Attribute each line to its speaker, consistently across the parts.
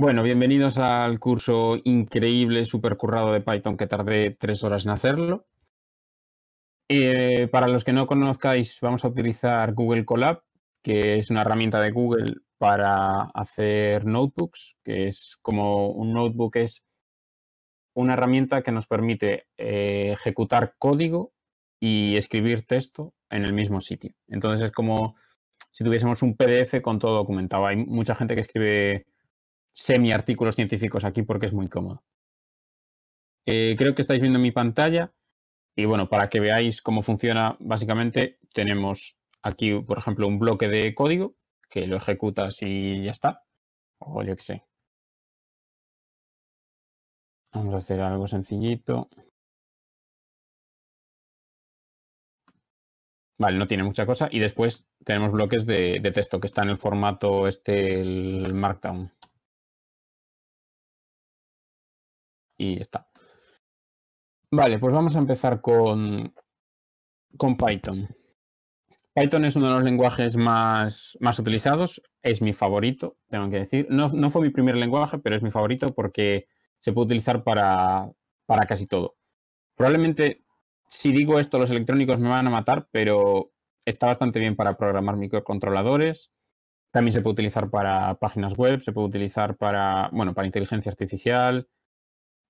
Speaker 1: Bueno, bienvenidos al curso increíble, currado de Python que tardé tres horas en hacerlo. Eh, para los que no conozcáis, vamos a utilizar Google Colab, que es una herramienta de Google para hacer notebooks, que es como un notebook es una herramienta que nos permite eh, ejecutar código y escribir texto en el mismo sitio. Entonces es como si tuviésemos un PDF con todo documentado. Hay mucha gente que escribe semi-artículos científicos aquí porque es muy cómodo. Eh, creo que estáis viendo mi pantalla y bueno, para que veáis cómo funciona, básicamente tenemos aquí, por ejemplo, un bloque de código que lo ejecutas y ya está. O yo qué sé.
Speaker 2: Vamos a hacer algo sencillito.
Speaker 1: Vale, no tiene mucha cosa. Y después tenemos bloques de, de texto que está en el formato este, el Markdown. y está. Vale, pues vamos a empezar con, con Python. Python es uno de los lenguajes más, más utilizados, es mi favorito, tengo que decir. No, no, fue mi primer lenguaje, pero es mi favorito porque se puede utilizar para, para casi todo. Probablemente, si digo esto, los electrónicos me van a matar, pero está bastante bien para programar microcontroladores. También se puede utilizar para páginas web, se puede utilizar para, bueno, para inteligencia artificial,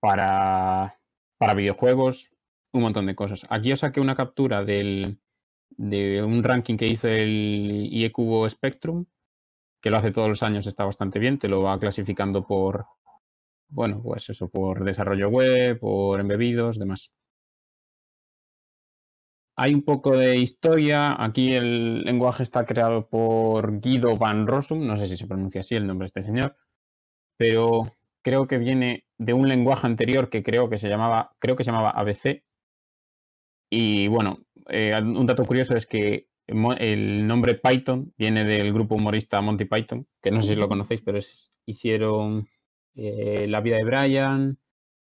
Speaker 1: para, para videojuegos, un montón de cosas. Aquí os saqué una captura del, de un ranking que hizo el IE Spectrum, que lo hace todos los años, está bastante bien, te lo va clasificando por, bueno, pues eso, por desarrollo web, por embebidos, demás. Hay un poco de historia. Aquí el lenguaje está creado por Guido Van Rossum. No sé si se pronuncia así el nombre de este señor. Pero creo que viene de un lenguaje anterior que creo que se llamaba, creo que se llamaba ABC. Y bueno, eh, un dato curioso es que el nombre Python viene del grupo humorista Monty Python, que no sé si lo conocéis, pero hicieron eh, La vida de Brian,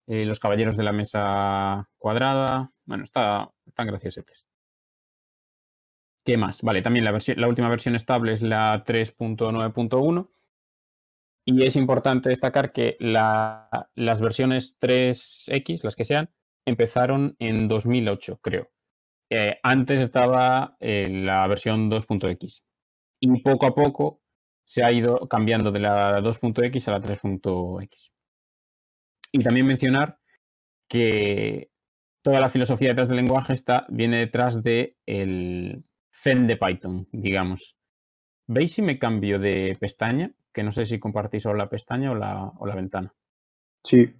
Speaker 1: eh, Los caballeros de la mesa cuadrada. Bueno, está tan graciosetes. ¿Qué más? Vale, también la, la última versión estable es la 3.9.1 y es importante destacar que las versiones 3X, las que sean, empezaron en 2008, creo. Eh, antes estaba eh, la versión 2.x. Y poco a poco se ha ido cambiando de la 2.x a la 3.x. Y también mencionar que toda la filosofía detrás del lenguaje está, viene detrás del el de Python, digamos. ¿Veis si me cambio de pestaña? que no sé si compartís o la pestaña o la, ventana. Sí.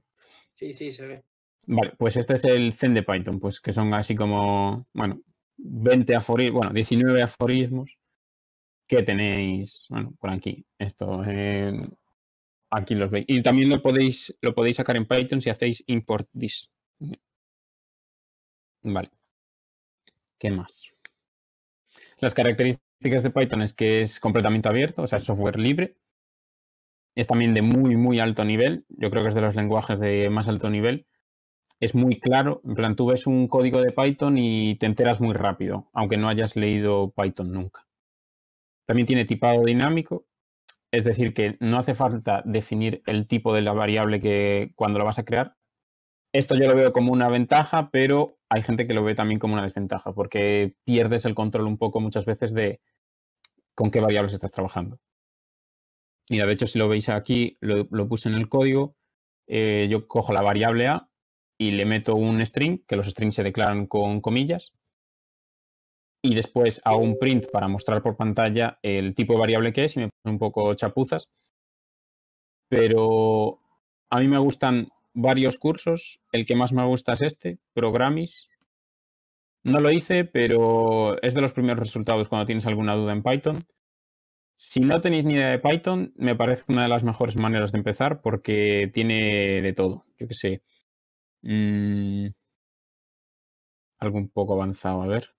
Speaker 3: Sí, sí, se ve.
Speaker 1: Vale, pues este es el Zen de Python, pues que son así como, bueno, 20 aforismos, bueno, 19 aforismos que tenéis, bueno, por aquí. Esto, eh, aquí los veis. Y también lo podéis, lo podéis sacar en Python si hacéis import this. Vale. ¿Qué más? Las características de Python es que es completamente abierto, o sea, software libre es también de muy, muy alto nivel. Yo creo que es de los lenguajes de más alto nivel. Es muy claro. En plan, tú ves un código de Python y te enteras muy rápido, aunque no hayas leído Python nunca. También tiene tipado dinámico, es decir, que no hace falta definir el tipo de la variable que cuando la vas a crear. Esto yo lo veo como una ventaja, pero hay gente que lo ve también como una desventaja, porque pierdes el control un poco muchas veces de con qué variables estás trabajando. Mira, de hecho, si lo veis aquí, lo, puse en el código. Eh, yo cojo la variable A y le meto un string, que los strings se declaran con comillas. Y después hago un print para mostrar por pantalla el tipo de variable que es y me pone un poco chapuzas. Pero a mí me gustan varios cursos. El que más me gusta es este, Programis. No lo hice, pero es de los primeros resultados cuando tienes alguna duda en Python. Si no tenéis ni idea de Python, me parece una de las mejores maneras de empezar porque tiene de todo. Yo qué sé.
Speaker 2: Mm, algo
Speaker 1: un poco avanzado, a ver.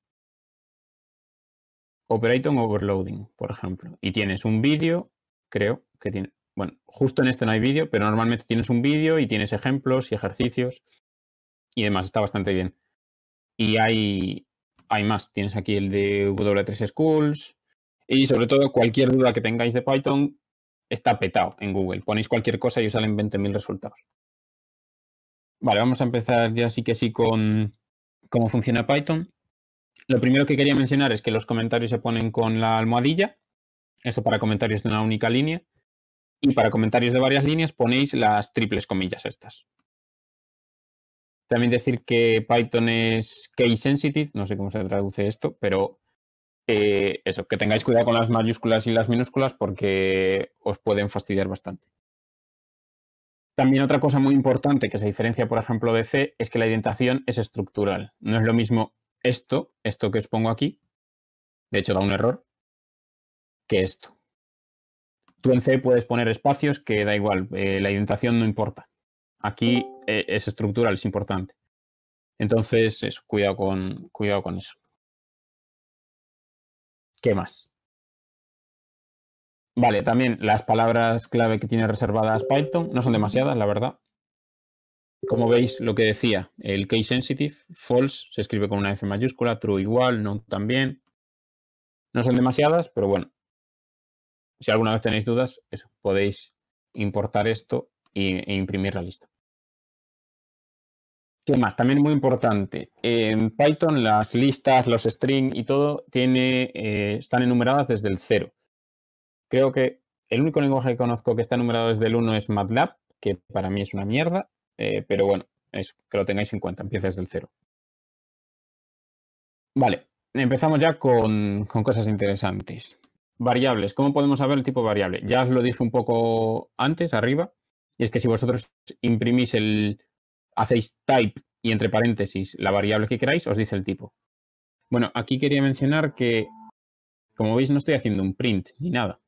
Speaker 1: Operator Overloading, por ejemplo. Y tienes un vídeo, creo que tiene. Bueno, justo en este no hay vídeo, pero normalmente tienes un vídeo y tienes ejemplos y ejercicios y demás. Está bastante bien. Y hay, hay más. Tienes aquí el de W3 Schools, y sobre todo, cualquier duda que tengáis de Python está petado en Google. Ponéis cualquier cosa y os salen 20.000 resultados. Vale, vamos a empezar ya sí que sí con cómo funciona Python. Lo primero que quería mencionar es que los comentarios se ponen con la almohadilla. Eso para comentarios de una única línea. Y para comentarios de varias líneas ponéis las triples comillas estas. También decir que Python es case sensitive, no sé cómo se traduce esto, pero eh, eso, que tengáis cuidado con las mayúsculas y las minúsculas porque os pueden fastidiar bastante. También otra cosa muy importante que se diferencia, por ejemplo, de C es que la indentación es estructural. No es lo mismo esto, esto que os pongo aquí, de hecho da un error, que esto. Tú en C puedes poner espacios que da igual, eh, la indentación no importa. Aquí eh, es estructural, es importante. Entonces, eso, cuidado
Speaker 2: con, cuidado con eso. ¿Qué más?
Speaker 1: Vale, también las palabras clave que tiene reservadas Python no son demasiadas, la verdad. Como veis, lo que decía, el case sensitive, false, se escribe con una F mayúscula, true igual, no también. No son demasiadas, pero bueno. Si alguna vez tenéis dudas, eso, podéis importar esto e imprimir la lista. ¿Qué más? También muy importante. En Python las listas, los strings y todo tiene, eh, están enumeradas desde el 0. Creo que el único lenguaje que conozco que está enumerado desde el 1 es MATLAB, que para mí es una mierda, eh, pero bueno, es que lo tengáis en cuenta, empieza desde el 0. Vale, empezamos ya con, con cosas interesantes. Variables, ¿cómo podemos saber el tipo de variable? Ya os lo dije un poco antes, arriba, y es que si vosotros imprimís el, hacéis type y entre paréntesis la variable que queráis, os dice el tipo. Bueno, aquí quería mencionar que, como veis, no estoy haciendo un print ni nada.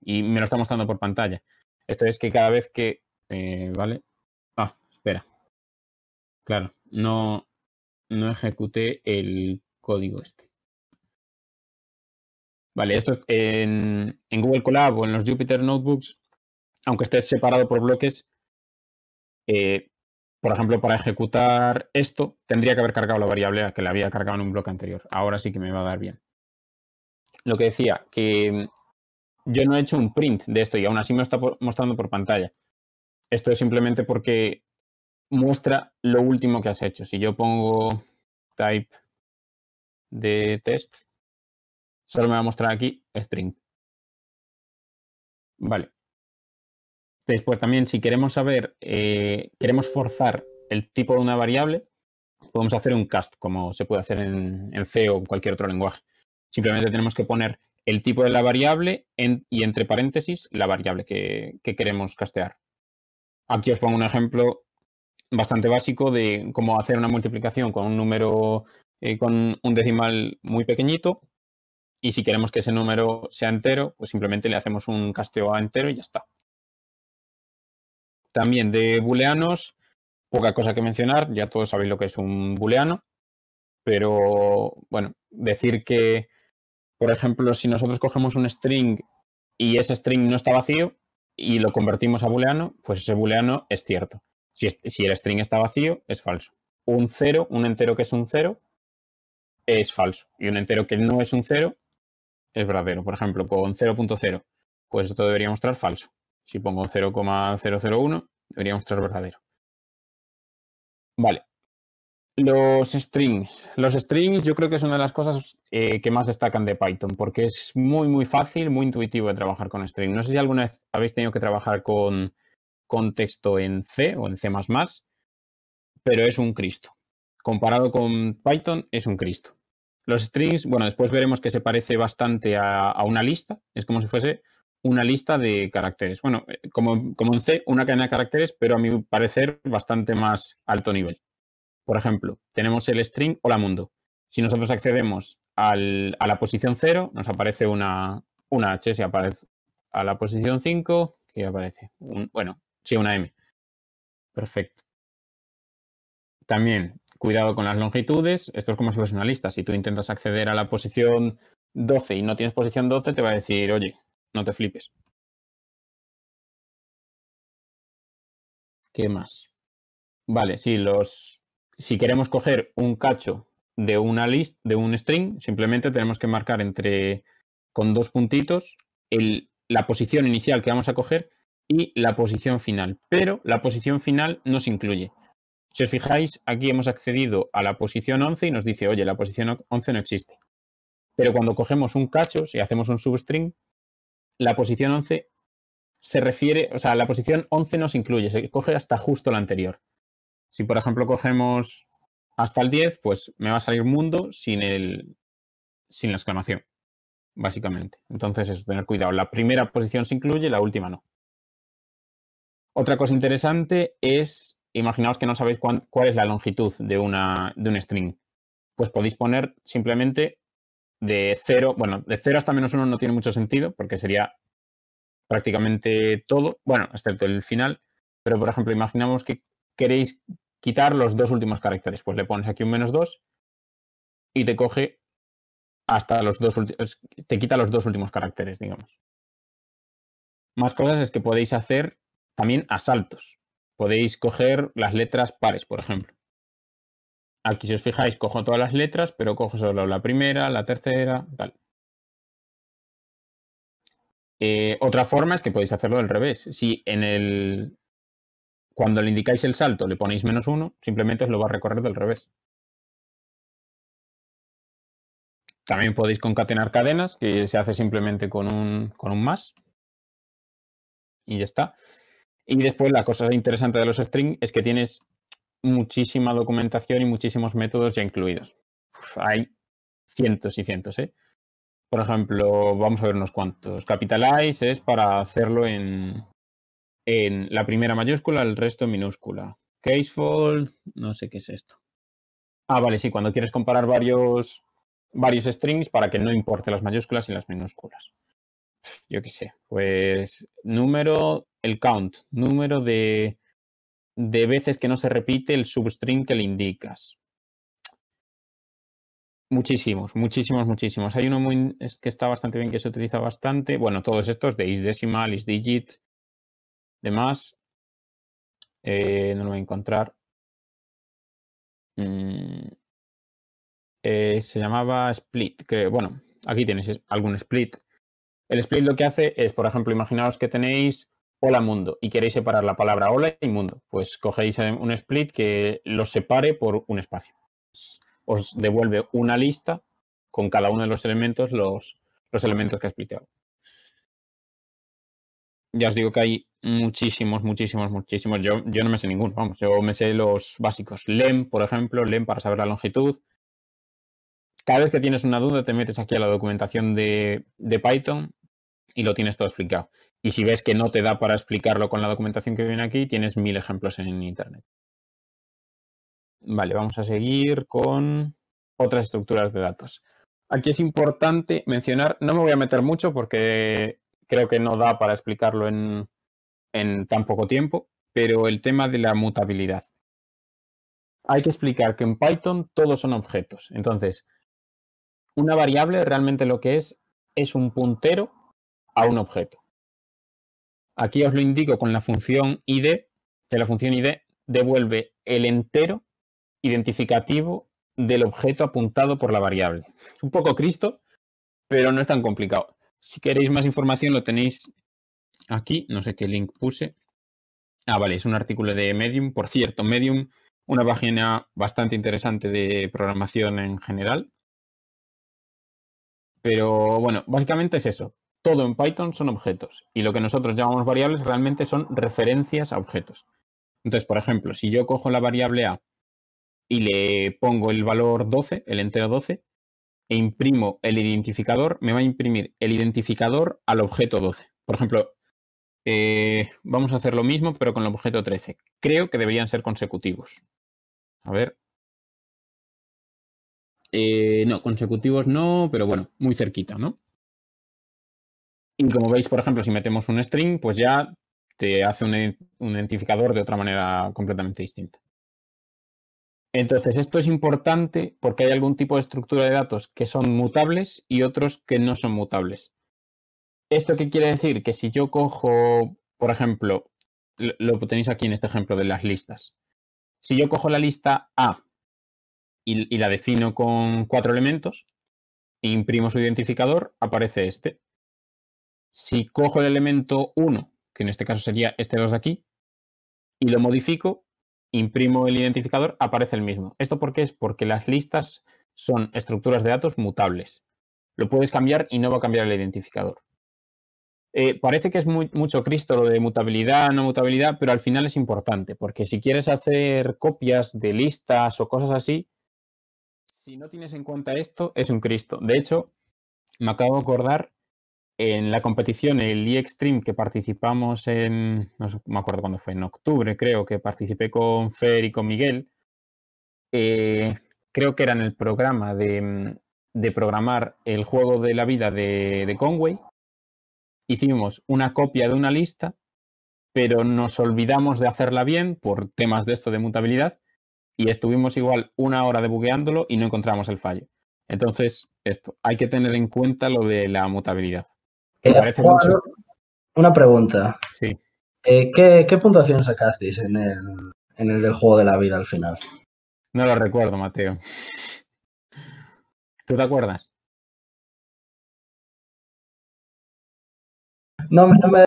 Speaker 1: Y me lo está mostrando por pantalla. Esto es que cada vez que... Eh, ¿Vale? Ah, espera. Claro, no, no ejecuté el código este. Vale, esto en, en Google Colab o en los Jupyter Notebooks, aunque esté separado por bloques, eh, por ejemplo, para ejecutar esto, tendría que haber cargado la variable que la había cargado en un bloque anterior. Ahora sí que me va a dar bien. Lo que decía, que yo no he hecho un print de esto y aún así me lo está mostrando por pantalla. Esto es simplemente porque muestra lo último que has hecho. Si yo pongo type de test, solo me va a mostrar aquí string. Vale. Después también, si queremos saber, eh, queremos forzar el tipo de una variable, podemos hacer un cast, como se puede hacer en, C o cualquier otro lenguaje. Simplemente tenemos que poner el tipo de la variable en, y entre paréntesis la variable que, queremos castear. Aquí os pongo un ejemplo bastante básico de cómo hacer una multiplicación con un número eh, con un decimal muy pequeñito y si queremos que ese número sea entero, pues simplemente le hacemos un casteo a entero y ya está. También de booleanos, poca cosa que mencionar, ya todos sabéis lo que es un booleano, pero bueno, decir que, por ejemplo, si nosotros cogemos un string y ese string no está vacío y lo convertimos a booleano, pues ese booleano es cierto. Si, si el string está vacío, es falso. Un cero, un entero que es un cero, es falso. Y un entero que no es un cero, es verdadero. Por ejemplo, con 0.0, pues esto debería mostrar falso. Si pongo 0,001, debería mostrar verdadero. Vale. Los strings. Los strings yo creo que es una de las cosas eh, que más destacan de Python, porque es muy, muy fácil, muy intuitivo de trabajar con strings. No sé si alguna vez habéis tenido que trabajar con, con texto en C o en C, pero es un Cristo. Comparado con Python, es un Cristo. Los strings, bueno, después veremos que se parece bastante a una lista. Es como si fuese una lista de caracteres. Bueno, eh, como, como en C, una cadena de caracteres, pero a mi parecer bastante más alto nivel. Por ejemplo, tenemos el string hola mundo. Si nosotros accedemos a la posición 0, nos aparece una, una H, si aparece a la posición 5, ¿qué aparece, bueno, sí, una M. Perfecto. También, cuidado con las longitudes. Esto es como si fuese una lista. Si tú intentas acceder a la posición 12 y no tienes posición 12, te va a decir,
Speaker 2: oye, no te flipes.
Speaker 1: ¿Qué más? Vale, si los. Si queremos coger un cacho de una list, de un string, simplemente tenemos que marcar entre con dos puntitos la posición inicial que vamos a coger y la posición final. Pero la posición final no se incluye. Si os fijáis, aquí hemos accedido a la posición 11 y nos dice, oye, la posición 11 no existe. Pero cuando cogemos un cacho, si hacemos un substring, la posición 11 se refiere, o sea, la posición 11 no se incluye, se coge hasta justo la anterior. Si, por ejemplo, cogemos hasta el 10, pues me va a salir mundo sin, el, sin la exclamación, básicamente. Entonces, eso, tener cuidado. La primera posición se incluye, la última no. Otra cosa interesante es, imaginaos que no sabéis cuál es la longitud de, una, de un string. Pues podéis poner simplemente de 0, bueno, de 0 hasta menos 1 no tiene mucho sentido porque sería prácticamente todo, bueno, excepto el final, pero por ejemplo, imaginamos que queréis quitar los dos últimos caracteres, pues le pones aquí un menos 2 y te coge hasta los dos últimos, te quita los dos últimos caracteres, digamos. Más cosas es que podéis hacer también asaltos. Podéis coger las letras pares, por ejemplo. Aquí, si os fijáis, cojo todas las letras, pero cojo solo la primera, la tercera, tal. Eh, otra forma es que podéis hacerlo del revés. Si en el. Cuando le indicáis el salto le ponéis menos uno, simplemente os lo va a recorrer del revés. También podéis concatenar cadenas, que se hace simplemente con un, con un más. Y ya está. Y después la cosa interesante de los strings es que tienes muchísima documentación y muchísimos métodos ya incluidos. hay cientos y cientos, ¿eh? Por ejemplo, vamos a vernos unos cuantos. Capitalize es para hacerlo en, en la primera mayúscula, el resto minúscula. Casefold, no sé qué es esto. Ah, vale, sí, cuando quieres comparar varios, varios strings para que no importe las mayúsculas y las minúsculas. Yo qué sé, pues número, el count, número de de veces que no se repite el substring que le indicas. Muchísimos, muchísimos, muchísimos. Hay uno muy, que está bastante bien, que se utiliza bastante. Bueno, todos estos de isDecimal, isDigit, demás. Eh, no lo voy a encontrar. Mm, eh, se llamaba split, creo. Bueno, aquí tenéis algún split. El split lo que hace es, por ejemplo, imaginaros que tenéis hola mundo y queréis separar la palabra hola y mundo, pues cogéis eh, un split que los separe por un espacio. Os devuelve una lista con cada uno de los elementos, los, los elementos que ha spliteado. Ya os digo que hay muchísimos, muchísimos, muchísimos. Yo, yo no me sé ninguno, vamos, yo me sé los básicos. LEM, por ejemplo, LEM para saber la longitud. Cada vez que tienes una duda, te metes aquí a la documentación de, de Python y lo tienes todo explicado. Y si ves que no te da para explicarlo con la documentación que viene aquí, tienes mil ejemplos en Internet. Vale, vamos a seguir con otras estructuras de datos. Aquí es importante mencionar, no me voy a meter mucho porque creo que no da para explicarlo en, tan poco tiempo, pero el tema de la mutabilidad. Hay que explicar que en Python todos son objetos. Entonces, una variable realmente lo que es es un puntero a un objeto. Aquí os lo indico con la función id, que la función id devuelve el entero identificativo del objeto apuntado por la variable. un poco Cristo, pero no es tan complicado. Si queréis más información lo tenéis aquí, no sé qué link puse. Ah, vale, es un artículo de Medium. Por cierto, Medium, una página bastante interesante de programación en general. Pero bueno, básicamente es eso. Todo en Python son objetos y lo que nosotros llamamos variables realmente son referencias a objetos. Entonces, por ejemplo, si yo cojo la variable A y le pongo el valor 12, el entero 12, e imprimo el identificador, me va a imprimir el identificador al objeto 12. Por ejemplo, eh, vamos a hacer lo mismo, pero con el objeto 13. Creo que deberían ser consecutivos. A ver. Eh, no, consecutivos no, pero bueno, muy cerquita, ¿no? Y como veis, por ejemplo, si metemos un string, pues ya te hace un, identificador de otra manera completamente distinta. Entonces, esto es importante porque hay algún tipo de estructura de datos que son mutables y otros que no son mutables. ¿Esto qué quiere decir? Que si yo cojo, por ejemplo, lo tenéis aquí en este ejemplo de las listas. Si yo cojo la lista A y, y la defino con cuatro elementos, imprimo su identificador, aparece este si cojo el elemento 1, que en este caso sería este 2 de aquí, y lo modifico, imprimo el identificador, aparece el mismo. ¿Esto por qué es? Porque las listas son estructuras de datos mutables. Lo puedes cambiar y no va a cambiar el identificador. Eh, parece que es mucho Cristo lo de mutabilidad, no mutabilidad, pero al final es importante, porque si quieres hacer copias de listas o cosas así, si no tienes en cuenta esto, es un Cristo. De hecho, me acabo de acordar en la competición, el E-Extreme que participamos en, no me acuerdo cuándo fue, en octubre creo que participé con Fer y con Miguel, eh, creo que era en el programa de, programar el juego de la vida de, de Conway, hicimos una copia de una lista, pero nos olvidamos de hacerla bien por temas de esto de mutabilidad y estuvimos igual una hora debugueándolo y no encontramos el fallo. Entonces, esto, hay que tener en cuenta lo de la mutabilidad
Speaker 3: una pregunta. Sí. Eh, ¿qué, ¿qué, puntuación sacasteis en el,
Speaker 2: en el del juego de la vida al final?
Speaker 1: No lo recuerdo, Mateo.
Speaker 2: ¿Tú te acuerdas? No, no me...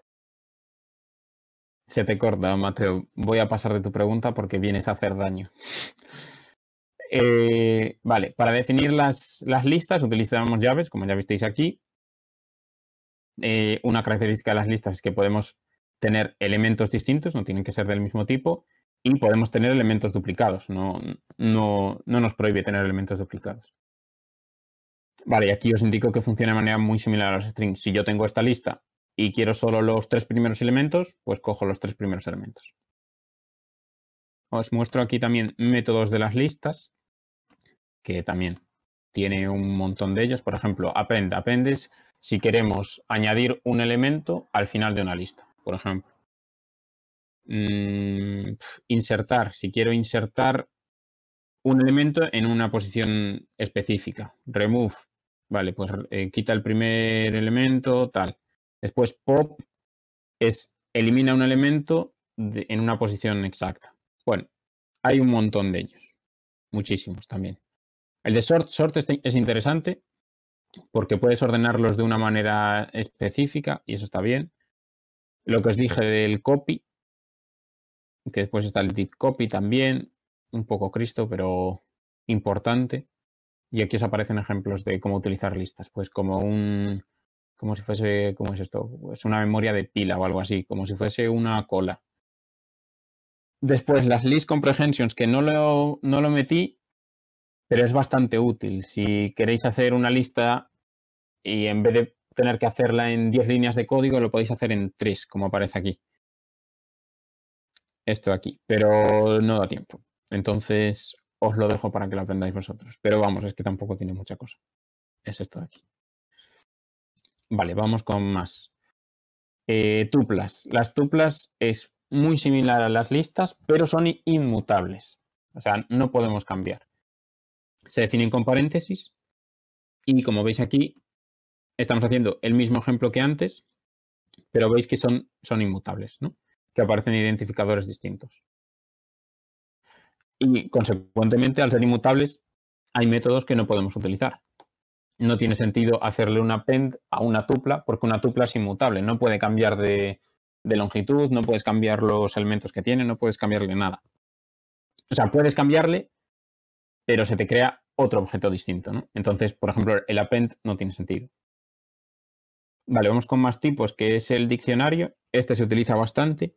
Speaker 1: Se te corta, Mateo. Voy a pasar de tu pregunta porque vienes a hacer daño. Eh, vale, para definir las, las listas utilizamos llaves, como ya visteis aquí, eh, una característica de las listas es que podemos tener elementos distintos, no tienen que ser del mismo tipo, y podemos tener elementos duplicados. No, no, no nos prohíbe tener elementos duplicados. Vale, y aquí os indico que funciona de manera muy similar a los strings. Si yo tengo esta lista y quiero solo los tres primeros elementos, pues cojo los tres primeros elementos. Os muestro aquí también métodos de las listas, que también tiene un montón de ellos. Por ejemplo, append. Append si queremos añadir un elemento al final de una lista, por ejemplo. Mm, insertar, si quiero insertar un elemento en una posición específica. Remove, vale, pues eh, quita el primer elemento, tal. Después pop es elimina un elemento en una posición exacta. Bueno, hay un montón de ellos, muchísimos también. El de sort, sort es interesante porque puedes ordenarlos de una manera específica y eso está bien. Lo que os dije del copy, que después está el deep copy también, un poco Cristo, pero importante. Y aquí os aparecen ejemplos de cómo utilizar listas, pues como un como si fuese, ¿cómo es esto? Es una memoria de pila o algo así, como si fuese una cola. Después, las list comprehensions, que no lo, no lo metí, pero es bastante útil. Si queréis hacer una lista y en vez de tener que hacerla en 10 líneas de código, lo podéis hacer en 3, como aparece aquí. Esto aquí, pero no da tiempo. Entonces os lo dejo para que lo aprendáis vosotros. Pero vamos, es que tampoco tiene mucha cosa. Es esto de aquí. Vale, vamos con más. Eh, tuplas. Las tuplas es muy similar a las listas, pero son inmutables. O sea, no podemos cambiar se definen con paréntesis y como veis aquí, estamos haciendo el mismo ejemplo que antes, pero veis que son, son inmutables, que aparecen identificadores distintos. Y consecuentemente, al ser inmutables, hay métodos que no podemos utilizar. No tiene sentido hacerle un append a una tupla, porque una tupla es inmutable, no puede cambiar de longitud, no puedes cambiar los elementos que tiene, no puedes cambiarle nada. O sea, puedes cambiarle, pero se te crea otro objeto distinto. ¿no? Entonces, por ejemplo, el append no tiene sentido. Vale, vamos con más tipos, que es el diccionario. Este se utiliza bastante.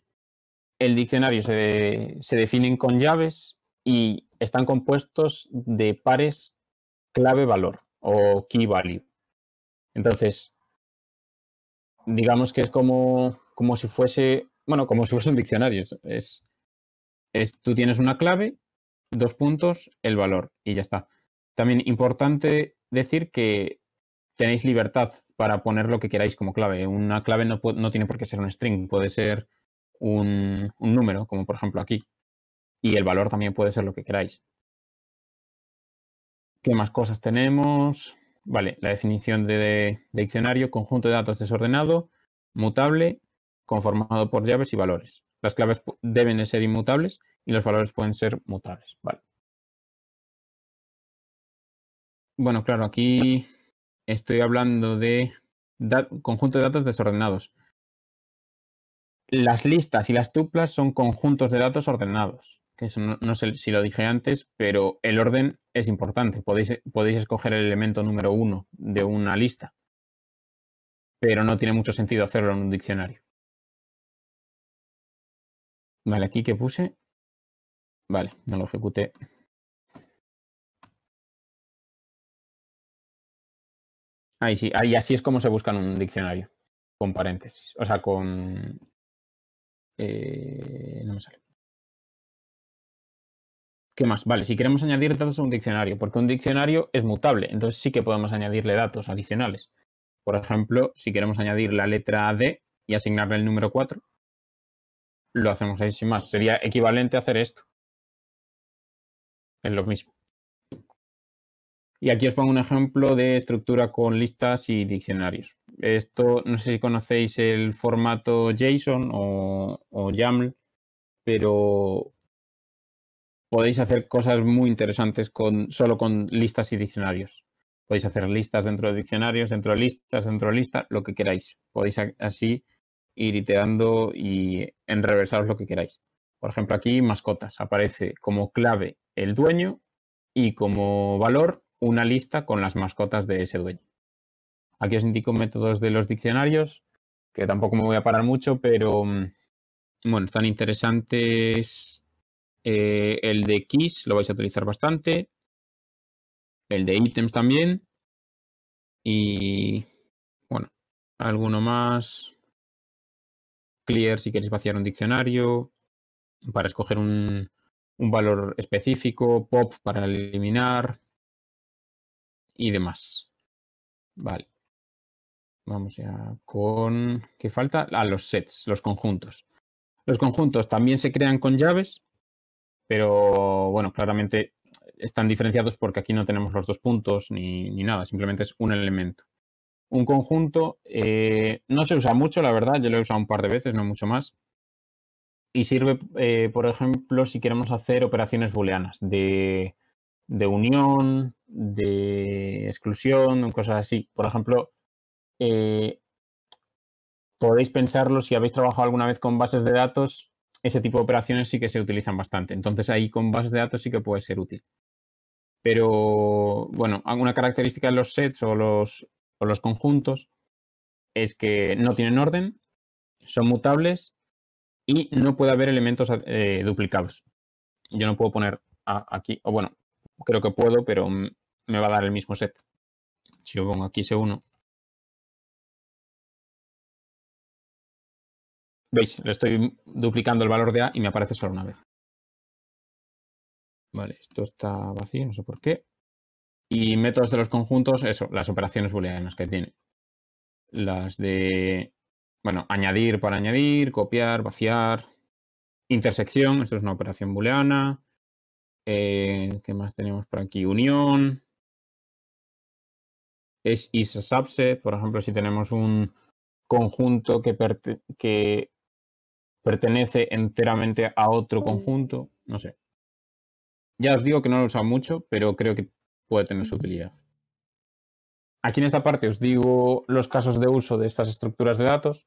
Speaker 1: El diccionario se, definen con llaves y están compuestos de pares clave-valor o key-value. Entonces, digamos que es como, como si fuese, bueno, como si fuese un diccionario. es, tú tienes una clave, dos puntos, el valor y ya está. También importante decir que tenéis libertad para poner lo que queráis como clave. Una clave no, tiene por qué ser un string, puede ser un, número, como por ejemplo aquí. Y el valor también puede ser lo que queráis. ¿Qué más cosas tenemos? Vale, la definición de, diccionario, conjunto de datos desordenado, mutable, conformado por llaves y valores. Las claves deben ser inmutables y los valores pueden ser mutables. Vale. Bueno, claro, aquí estoy hablando de conjunto de datos desordenados. Las listas y las tuplas son conjuntos de datos ordenados. Que no, sé si lo dije antes, pero el orden es importante. Podéis, podéis escoger el elemento número uno de una lista, pero no tiene mucho sentido
Speaker 2: hacerlo en un diccionario. Vale, aquí que puse. Vale, no lo ejecuté Ahí sí, ahí así es como se busca en un diccionario, con
Speaker 1: paréntesis, o sea, con... Eh, no me sale. ¿Qué más? Vale, si queremos añadir datos a un diccionario, porque un diccionario es mutable, entonces sí que podemos añadirle datos adicionales. Por ejemplo, si queremos añadir la letra D y asignarle el número 4, lo hacemos ahí sin más. Sería equivalente a hacer esto. Es lo mismo. Y aquí os pongo un ejemplo de estructura con listas y diccionarios. Esto, no sé si conocéis el formato JSON o, YAML, pero podéis hacer cosas muy interesantes con, solo con listas y diccionarios. Podéis hacer listas dentro de diccionarios, dentro de listas, dentro de listas, lo que queráis. Podéis así ir iterando y enreversaros lo que queráis. Por ejemplo, aquí mascotas aparece como clave el dueño y como valor una lista con las mascotas de ese dueño. Aquí os indico métodos de los diccionarios, que tampoco me voy a parar mucho, pero mm, bueno, están interesantes. Eh, el de keys lo vais a utilizar bastante. El de ítems también. Y bueno, alguno más. Clear si queréis vaciar un diccionario. Para escoger un, un valor específico. Pop para eliminar y demás. Vale. Vamos ya con... ¿Qué falta? A ah, los sets, los conjuntos. Los conjuntos también se crean con llaves, pero bueno, claramente están diferenciados porque aquí no tenemos los dos puntos ni, nada, simplemente es un elemento. Un conjunto eh, no se usa mucho, la verdad, yo lo he usado un par de veces, no mucho más. Y sirve, eh, por ejemplo, si queremos hacer operaciones booleanas de de unión, de exclusión, cosas así. Por ejemplo, eh, podéis pensarlo si habéis trabajado alguna vez con bases de datos, ese tipo de operaciones sí que se utilizan bastante. Entonces ahí con bases de datos sí que puede ser útil. Pero bueno, alguna característica de los sets o los, los conjuntos es que no tienen orden, son mutables y no puede haber elementos eh, duplicados. Yo no puedo poner aquí, o bueno, creo que puedo, pero me va a dar el
Speaker 2: mismo set. Si yo pongo aquí ese 1 ¿Veis? Le estoy duplicando el valor de A y me aparece solo una vez.
Speaker 1: Vale, esto está vacío, no sé por qué. Y métodos de los conjuntos, eso, las operaciones booleanas que tiene. Las de, bueno, añadir para añadir, copiar, vaciar, intersección, esto es una operación booleana, eh, ¿Qué más tenemos por aquí? Unión. Es is subset. Por ejemplo, si tenemos un conjunto que, que pertenece enteramente a otro mm. conjunto, no sé. Ya os digo que no lo usan mucho, pero creo que puede tener su utilidad. Aquí en esta parte os digo los casos de uso de estas estructuras de datos.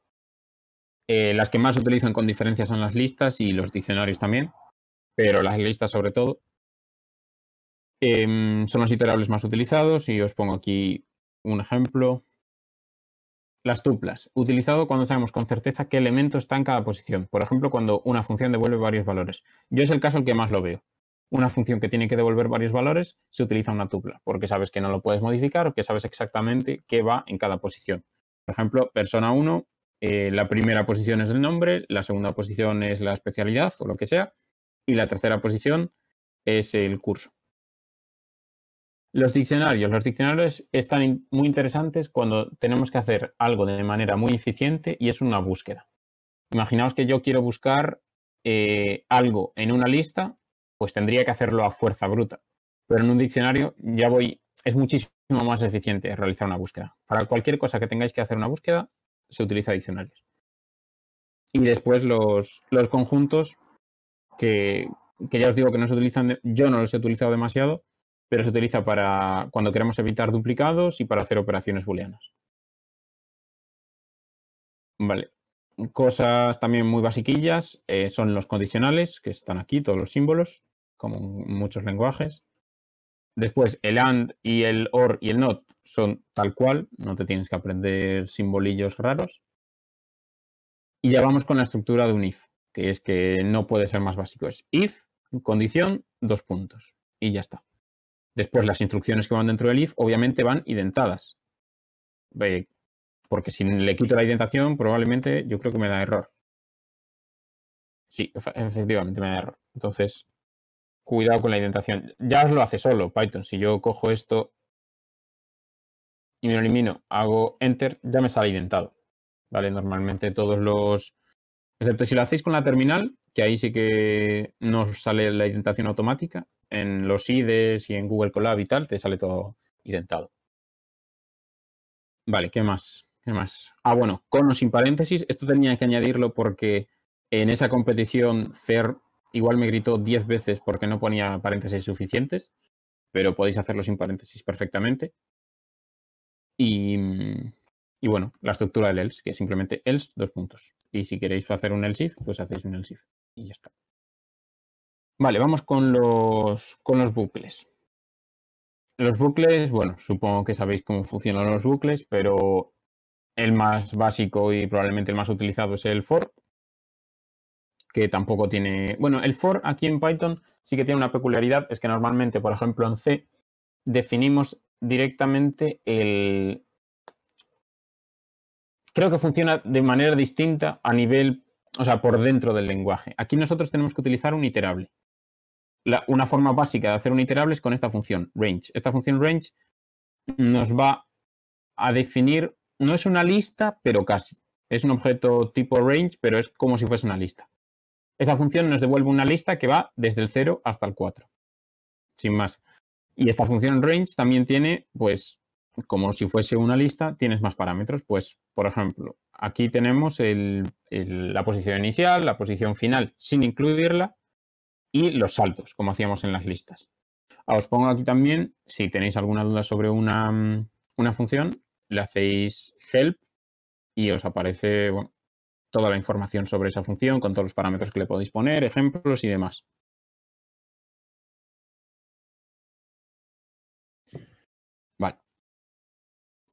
Speaker 1: Eh, las que más utilizan con diferencia son las listas y los diccionarios también, pero las listas sobre todo. Em, son los iterables más utilizados y os pongo aquí un ejemplo. Las tuplas. Utilizado cuando sabemos con certeza qué elemento está en cada posición. Por ejemplo, cuando una función devuelve varios valores. Yo es el caso el que más lo veo. Una función que tiene que devolver varios valores se utiliza una tupla, porque sabes que no lo puedes modificar o que sabes exactamente qué va en cada posición. Por ejemplo, persona 1, eh, la primera posición es el nombre, la segunda posición es la especialidad o lo que sea, y la tercera posición es el curso. Los diccionarios. Los diccionarios están muy interesantes cuando tenemos que hacer algo de manera muy eficiente y es una búsqueda. Imaginaos que yo quiero buscar eh, algo en una lista, pues tendría que hacerlo a fuerza bruta. Pero en un diccionario ya voy, es muchísimo más eficiente realizar una búsqueda. Para cualquier cosa que tengáis que hacer una búsqueda, se utiliza diccionarios. Y después los, conjuntos, que, ya os digo que no se utilizan, yo no los he utilizado demasiado, pero se utiliza para cuando queremos evitar duplicados y para hacer operaciones booleanas. Vale. Cosas también muy basiquillas eh, son los condicionales, que están aquí, todos los símbolos, como en muchos lenguajes. Después, el AND y el OR y el NOT son tal cual, no te tienes que aprender simbolillos raros. Y ya vamos con la estructura de un IF, que es que no puede ser más básico. Es IF, condición, dos puntos. Y ya está. Después, las instrucciones que van dentro del if, obviamente, van identadas. Porque si le quito la identación, probablemente yo creo que me da error. Sí, efectivamente me da error. Entonces, cuidado con la identación. Ya os lo hace solo Python. Si yo cojo esto y me lo elimino, hago Enter, ya me sale identado. ¿Vale? Normalmente todos los... Excepto si lo hacéis con la terminal, que ahí sí que no sale la identación automática, en los IDEs y en Google Colab y tal, te sale todo identado. Vale, ¿qué más? ¿Qué más? Ah, bueno, con los sin paréntesis, esto tenía que añadirlo porque en esa competición Fer igual me gritó 10 veces porque no ponía paréntesis suficientes, pero podéis hacerlo sin paréntesis perfectamente. Y, y bueno, la estructura del else, que es simplemente else, dos puntos. Y si queréis hacer un else if, pues hacéis un else if y ya está. Vale, vamos con los, con los bucles. Los bucles, bueno, supongo que sabéis cómo funcionan los bucles, pero el más básico y probablemente el más utilizado es el for, que tampoco tiene... Bueno, el for aquí en Python sí que tiene una peculiaridad, es que normalmente, por ejemplo, en C definimos directamente el... Creo que funciona de manera distinta a nivel, o sea, por dentro del lenguaje. Aquí nosotros tenemos que utilizar un iterable una forma básica de hacer un iterable es con esta función range. Esta función range nos va a definir, no es una lista, pero casi. Es un objeto tipo range, pero es como si fuese una lista. Esta función nos devuelve una lista que va desde el 0 hasta el 4. Sin más. Y esta función range también tiene, pues, como si fuese una lista, tienes más parámetros. Pues, por ejemplo, aquí tenemos la posición inicial, la posición final sin incluirla y los saltos, como hacíamos en las listas. Ah, os pongo aquí también, si tenéis alguna duda sobre una, mm, una función, le hacéis help y os aparece toda la información sobre esa función con todos los parámetros que le podéis poner, ejemplos y demás.
Speaker 2: Vale.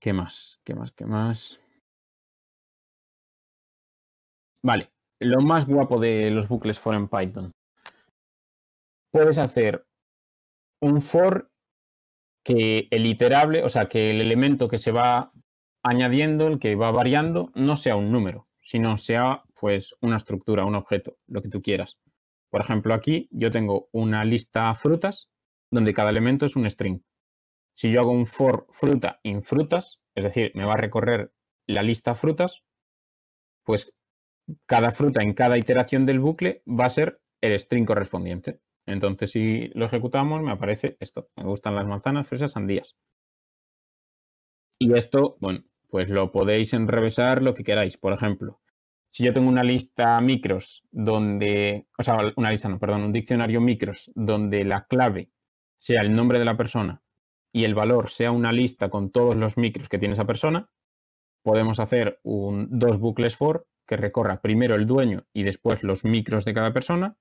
Speaker 2: ¿Qué más? ¿Qué más? ¿Qué más? Vale. Lo más guapo de los bucles for en Python
Speaker 1: puedes hacer un for que el iterable, o sea, que el elemento que se va añadiendo, el que va variando, no sea un número, sino sea pues una estructura, un objeto, lo que tú quieras. Por ejemplo, aquí yo tengo una lista frutas donde cada elemento es un string. Si yo hago un for fruta in frutas, es decir, me va a recorrer la lista frutas, pues cada fruta en cada iteración del bucle va a ser el string correspondiente. Entonces, si lo ejecutamos, me aparece esto. Me gustan las manzanas, fresas, sandías. Y esto, bueno, pues lo podéis enrevesar lo que queráis. Por ejemplo, si yo tengo una lista micros donde, o sea, una lista, no, perdón, un diccionario micros donde la clave sea el nombre de la persona y el valor sea una lista con todos los micros que tiene esa persona, podemos hacer un, dos bucles for que recorra primero el dueño y después los micros de cada persona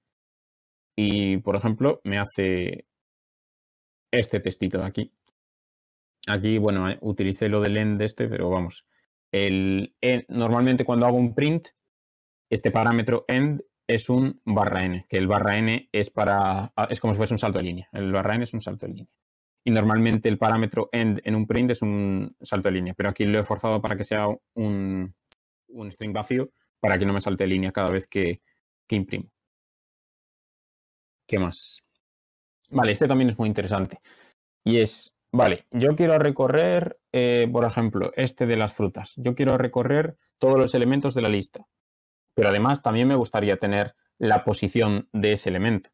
Speaker 1: y, por ejemplo, me hace este textito de aquí. Aquí, bueno, eh, utilicé lo del end de este, pero vamos. El normalmente cuando hago un print, este parámetro end es un barra n, que el barra n es para ah, es como si fuese un salto de línea. El barra n es un salto de línea. Y normalmente el parámetro end en un print es un salto de línea, pero aquí lo he forzado para que sea un, string vacío para que no me salte línea cada vez que, que imprimo. ¿Qué más? Vale, este también es muy interesante. Y es, vale, yo quiero recorrer, eh, por ejemplo, este de las frutas. Yo quiero recorrer todos los elementos de la lista. Pero además también me gustaría tener la posición de ese elemento.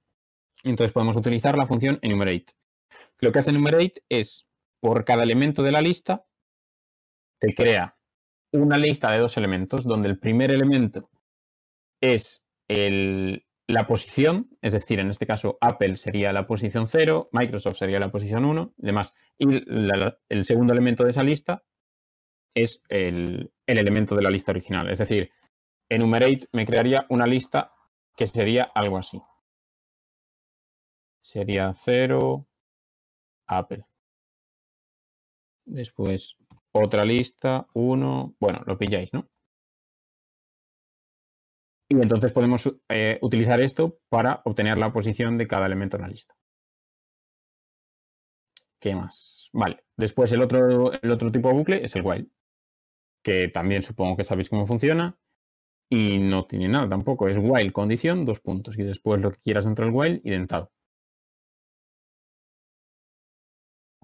Speaker 1: Entonces podemos utilizar la función enumerate. Lo que hace enumerate es, por cada elemento de la lista, te crea una lista de dos elementos, donde el primer elemento es el, la posición, es decir, en este caso Apple sería la posición 0, Microsoft sería la posición 1, demás. Y el segundo elemento de esa lista es el, el, elemento de la lista original. Es decir, enumerate me crearía una lista que sería algo así.
Speaker 2: Sería 0, Apple.
Speaker 1: Después otra lista, 1, bueno, lo pilláis, ¿no? Y entonces podemos eh, utilizar esto para obtener la posición de cada elemento en la lista. ¿Qué más? Vale, después el otro, el otro tipo de bucle es el while, que también supongo que sabéis cómo funciona y no tiene nada tampoco. Es while condición, dos puntos, y después lo que quieras dentro del while, dentado.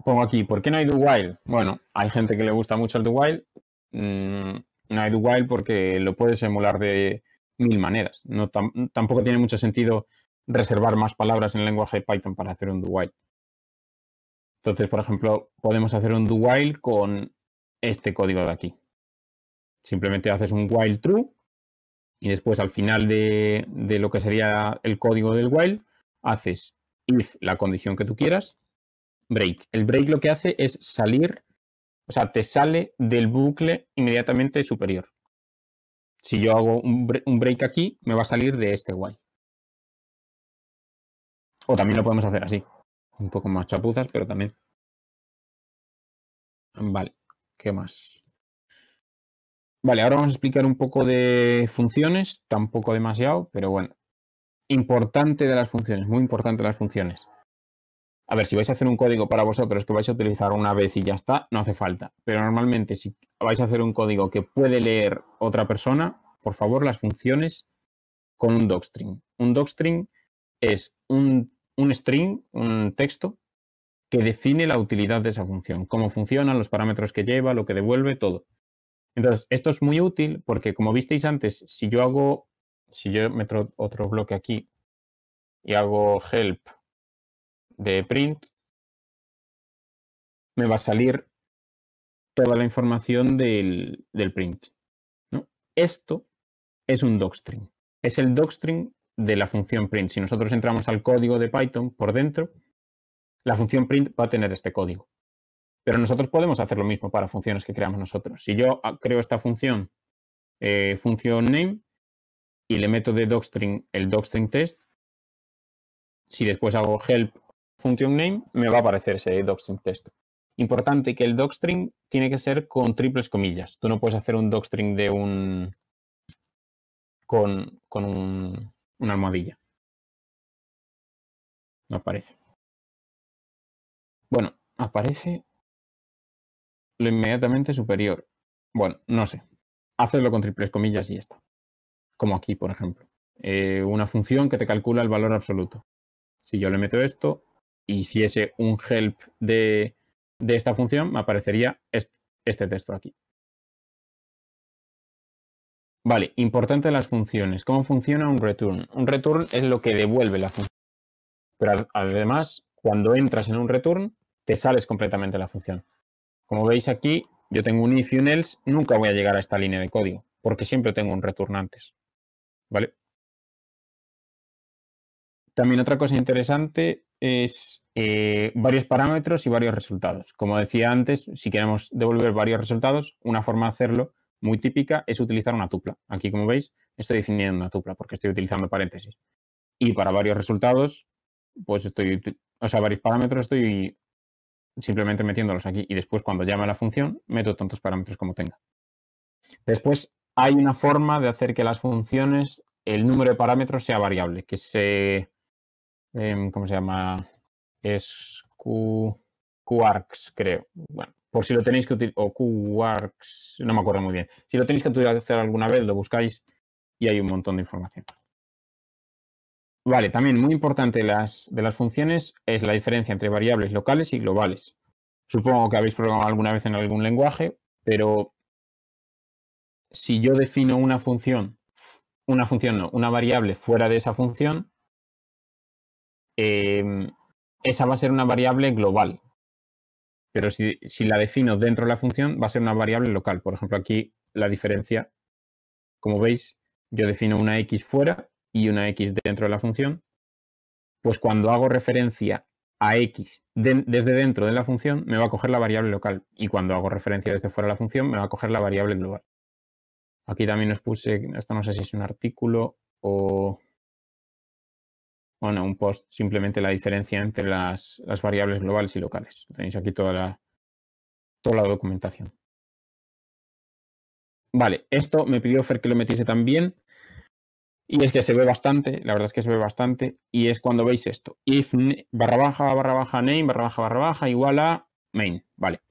Speaker 1: Pongo aquí, ¿por qué no hay do while? Bueno, hay gente que le gusta mucho el do while. Mm, no hay do while porque lo puedes emular de, mil maneras. No, tampoco tiene mucho sentido reservar más palabras en el lenguaje Python para hacer un do while. Entonces, por ejemplo, podemos hacer un do while con este código de aquí. Simplemente haces un while true y después al final de, de lo que sería el código del while, haces if la condición que tú quieras, break. El break lo que hace es salir, o sea, te sale del bucle inmediatamente superior. Si yo hago un, break aquí, me va a salir de este guay.
Speaker 2: O también lo podemos hacer así. Un poco más chapuzas, pero también.
Speaker 1: Vale, ¿qué más? Vale, ahora vamos a explicar un poco de funciones, tampoco demasiado, pero bueno. Importante de las funciones, muy importante de las funciones. A ver, si vais a hacer un código para vosotros que vais a utilizar una vez y ya está, no hace falta. Pero normalmente si vais a hacer un código que puede leer otra persona, por favor las funciones con un docstring. Un docstring es un, un string, un texto, que define la utilidad de esa función, cómo funciona, los parámetros que lleva, lo que devuelve, todo. Entonces, esto es muy útil porque, como visteis antes, si yo hago, si yo meto otro bloque aquí y hago
Speaker 2: help de print, me va a salir
Speaker 1: toda la información del, print. Esto es un docstring. Es el docstring de la función print. Si nosotros entramos al código de Python por dentro, la función print va a tener este código. Pero nosotros podemos hacer lo mismo para funciones que creamos nosotros. Si yo ah, creo esta función, eh, función name, y le meto de docstring el docstring test, si después hago help Function name, me va a aparecer ese docstring texto Importante que el docstring tiene que ser con triples comillas. Tú no puedes hacer un docstring de un... con, un, una almohadilla.
Speaker 2: No aparece. Bueno, aparece
Speaker 1: lo inmediatamente superior. Bueno, no sé. hazlo con triples comillas y ya está. Como aquí, por ejemplo. Eh, una función que te calcula el valor absoluto. Si yo le meto esto, hiciese un help de, esta función, me aparecería este, texto aquí. Vale, importante las funciones. ¿Cómo funciona un return? Un return es lo que devuelve la función. Pero además, cuando entras en un return, te sales completamente de la función. Como veis aquí, yo tengo un if y un else, nunca voy a llegar a esta línea de código, porque siempre tengo un return antes. ¿Vale? También otra cosa interesante es eh, varios parámetros y varios resultados. Como decía antes, si queremos devolver varios resultados, una forma de hacerlo muy típica es utilizar una tupla. Aquí, como veis, estoy definiendo una tupla porque estoy utilizando paréntesis. Y para varios resultados, pues estoy, o sea, varios parámetros estoy simplemente metiéndolos aquí y después cuando llame a la función meto tantos parámetros como tenga. Después hay una forma de hacer que las funciones, el número de parámetros sea variable, que se Em, ¿cómo se llama? Es Q, Quarks, creo. Bueno, por si lo tenéis que utilizar, o Quarks, no me acuerdo muy bien. Si lo tenéis que utilizar alguna vez, lo buscáis y hay un montón de información. Vale, también muy importante las, de las funciones es la diferencia entre variables locales y globales. Supongo que habéis programado alguna vez en algún lenguaje, pero si yo defino una función, una función no, una variable fuera de esa función, Em, esa va a ser una variable global. Pero si, la defino dentro de la función, va a ser una variable local. Por ejemplo, aquí la diferencia, como veis, yo defino una x fuera y una x dentro de la función. Pues cuando hago referencia a x desde dentro de la función, me va a coger la variable local. Y cuando hago referencia desde fuera de la función, me va a coger la variable global. Aquí también os puse, esto no sé si es un artículo o bueno, un post simplemente la diferencia entre las, variables globales y locales. Tenéis aquí toda la, toda la documentación. Vale, esto me pidió Fer que lo metiese también. Y es que se ve bastante, la verdad es que se ve bastante. Y es cuando veis esto. If barra baja, barra baja, name, barra baja, barra baja, igual a main. Vale.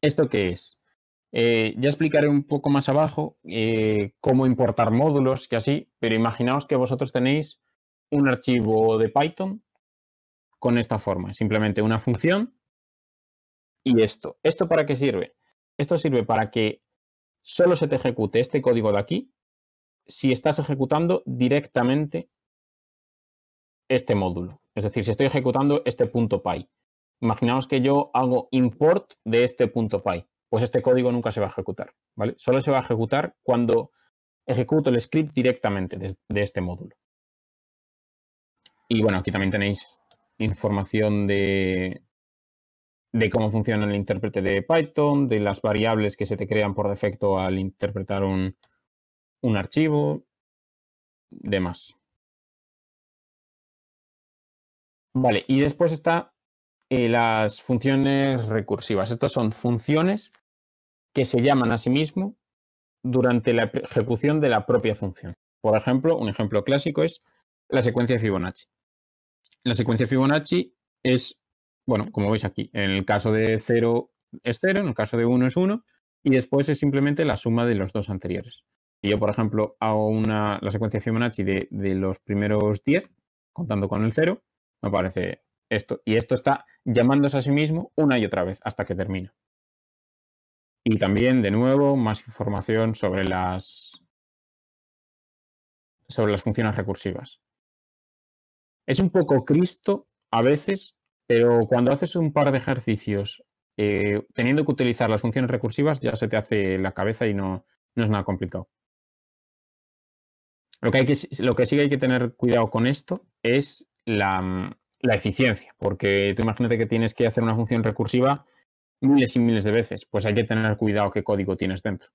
Speaker 1: ¿Esto qué es? Eh, ya explicaré un poco más abajo eh, cómo importar módulos y así, pero imaginaos que vosotros tenéis un archivo de Python con esta forma, simplemente una función y esto. ¿Esto para qué sirve? Esto sirve para que solo se te ejecute este código de aquí si estás ejecutando directamente este módulo. Es decir, si estoy ejecutando este punto .py. Imaginaos que yo hago import de este punto .py. Pues este código nunca se va a ejecutar, ¿vale? Solo se va a ejecutar cuando ejecuto el script directamente de este módulo. Y bueno, aquí también tenéis información de, cómo funciona el intérprete de Python, de las variables que se te crean por defecto al interpretar un, archivo, demás. Vale, y después está eh, las funciones recursivas. Estas son funciones que se llaman a sí mismo durante la ejecución de la propia función. Por ejemplo, un ejemplo clásico es la secuencia de Fibonacci la secuencia Fibonacci es, bueno, como veis aquí, en el caso de 0 es 0, en el caso de 1 es 1, y después es simplemente la suma de los dos anteriores. Si yo, por ejemplo, hago una, la secuencia Fibonacci de, los primeros 10, contando con el 0, me aparece esto. Y esto está llamándose a sí mismo una y otra vez hasta que termina. Y también, de nuevo, más información sobre las, sobre las funciones recursivas. Es un poco Cristo a veces, pero cuando haces un par de ejercicios eh, teniendo que utilizar las funciones recursivas ya se te hace la cabeza y no, no es nada complicado. Lo que, hay que, lo que sí hay que tener cuidado con esto es la, la eficiencia, porque tú imagínate que tienes que hacer una función recursiva miles y miles de veces, pues hay que tener cuidado qué código tienes dentro.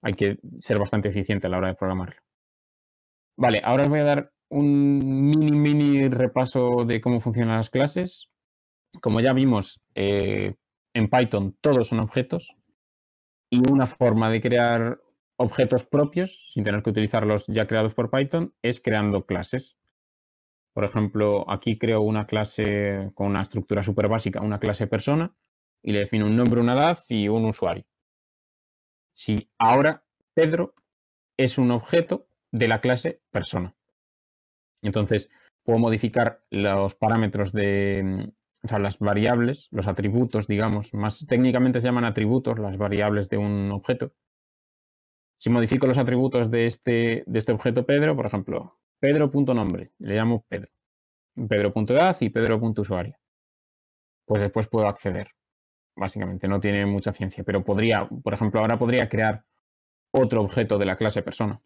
Speaker 1: Hay que ser bastante eficiente a la hora de programarlo. Vale, ahora os voy a dar un mini, repaso de cómo funcionan las clases. Como ya vimos, eh, en Python todos son objetos y una forma de crear objetos propios, sin tener que utilizarlos ya creados por Python, es creando clases. Por ejemplo, aquí creo una clase con una estructura súper básica, una clase persona, y le defino un nombre, una edad y un usuario. Si ahora Pedro es un objeto de la clase persona. Entonces, puedo modificar los parámetros de, mm, o sea, las variables, los atributos, digamos, más técnicamente se llaman atributos, las variables de un objeto. Si modifico los atributos de este, de este objeto Pedro, por ejemplo, Pedro.nombre, le llamo Pedro. Pedro.edad y Pedro.usuario. Pues después puedo acceder. Básicamente, no tiene mucha ciencia, pero podría, por ejemplo, ahora podría crear otro objeto de la clase persona.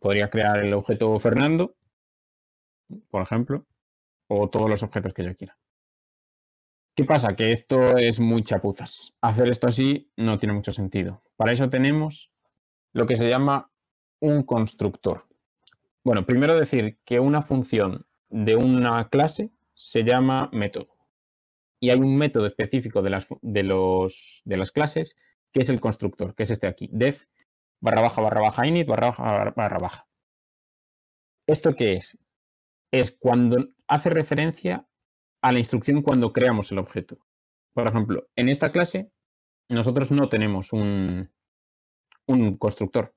Speaker 1: Podría crear el objeto Fernando por ejemplo, o todos los objetos que yo quiera. ¿Qué pasa? Que esto es muy chapuzas. Hacer esto así no tiene mucho sentido. Para eso tenemos lo que se llama un constructor. Bueno, primero decir que una función de una clase se llama método. Y hay un método específico de las, los, de las clases que es el constructor, que es este aquí, def barra baja barra baja init barra baja barra baja. ¿Esto qué es? es cuando hace referencia a la instrucción cuando creamos el objeto. Por ejemplo, en esta clase nosotros no tenemos un, un constructor.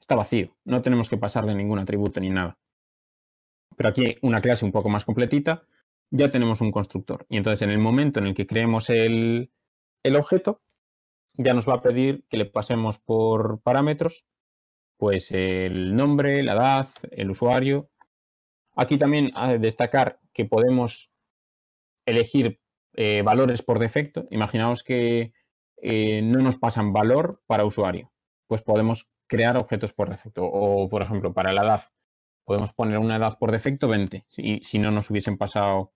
Speaker 1: Está vacío. No tenemos que pasarle ningún atributo ni nada. Pero aquí una clase un poco más completita, ya tenemos un constructor. Y entonces en el momento en el que creemos el, el objeto, ya nos va a pedir que le pasemos por parámetros, pues el nombre, la edad, el usuario, Aquí también a destacar que podemos elegir eh, valores por defecto. Imaginaos que eh, no nos pasan valor para usuario. Pues podemos crear objetos por defecto. O, por ejemplo, para la edad, podemos poner una edad por defecto 20, si, si no nos hubiesen pasado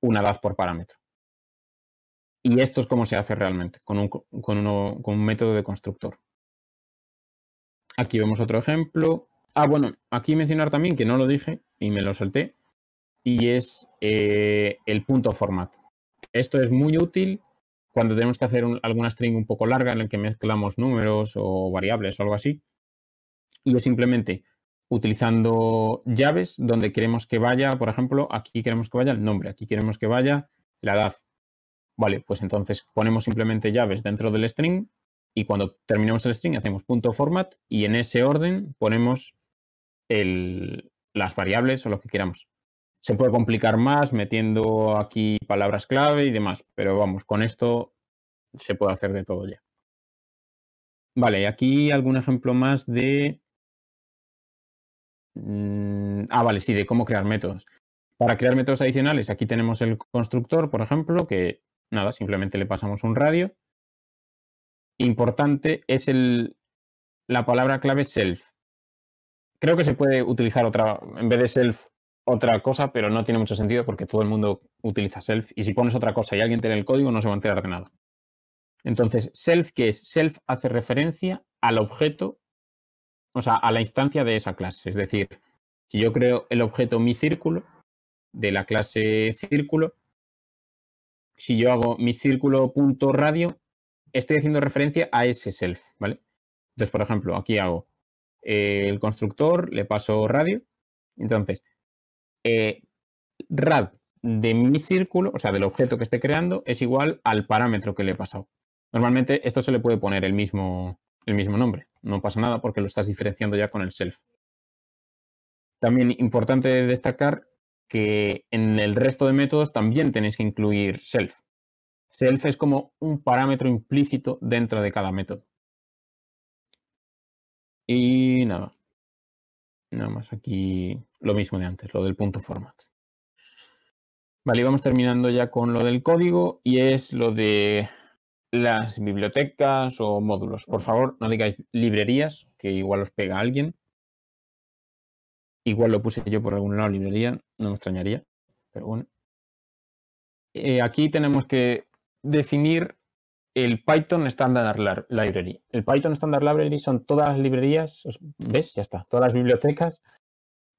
Speaker 1: una edad por parámetro. Y esto es como se hace realmente, con un, con un método de constructor. Aquí vemos otro ejemplo. Ah, bueno, aquí mencionar también que no lo dije y me lo salté, y es eh, el punto format. Esto es muy útil cuando tenemos que hacer alguna string un poco larga en la que mezclamos números o variables o algo así. Y es simplemente utilizando llaves donde queremos que vaya, por ejemplo, aquí queremos que vaya el nombre, aquí queremos que vaya la edad. Vale, pues entonces ponemos simplemente llaves dentro del string y cuando terminamos el string hacemos punto format y en ese orden ponemos las variables o lo que queramos. Se puede complicar más metiendo aquí palabras clave y demás, pero vamos, con esto se puede hacer de todo ya. Vale, aquí algún ejemplo más de... Mm, ah, vale, sí, de cómo crear métodos. Para crear métodos adicionales, aquí tenemos el constructor, por ejemplo, que nada, simplemente le pasamos un radio. Importante es el, la palabra clave self creo que se puede utilizar otra, en vez de self, otra cosa, pero no tiene mucho sentido porque todo el mundo utiliza self y si pones otra cosa y alguien tiene el código no se va a enterar de nada. Entonces, self, ¿qué es? Self hace referencia al objeto, o sea, a la instancia de esa clase. Es decir, si yo creo el objeto mi círculo de la clase círculo, si yo hago mi círculo punto radio, estoy haciendo referencia a ese self, ¿vale? Entonces, por ejemplo, aquí hago eh, el constructor, le paso radio. Entonces, eh, rad de mi círculo, o sea, del objeto que esté creando, es igual al parámetro que le he pasado. Normalmente esto se le puede poner el mismo, el mismo nombre. No pasa nada porque lo estás diferenciando ya con el self. También importante destacar que en el resto de métodos también tenéis que incluir self. Self es como un parámetro implícito dentro de cada método nada. Nada más aquí lo mismo de antes, lo del punto format. Vale, vamos terminando ya con lo del código y es lo de las bibliotecas o módulos. Por favor, no digáis librerías, que igual os pega alguien. Igual lo puse yo por algún lado, librería, no me extrañaría, pero bueno. Eh, aquí tenemos que definir el Python Standard Library. El Python Standard Library son todas las librerías, ¿ves? Ya está, todas las bibliotecas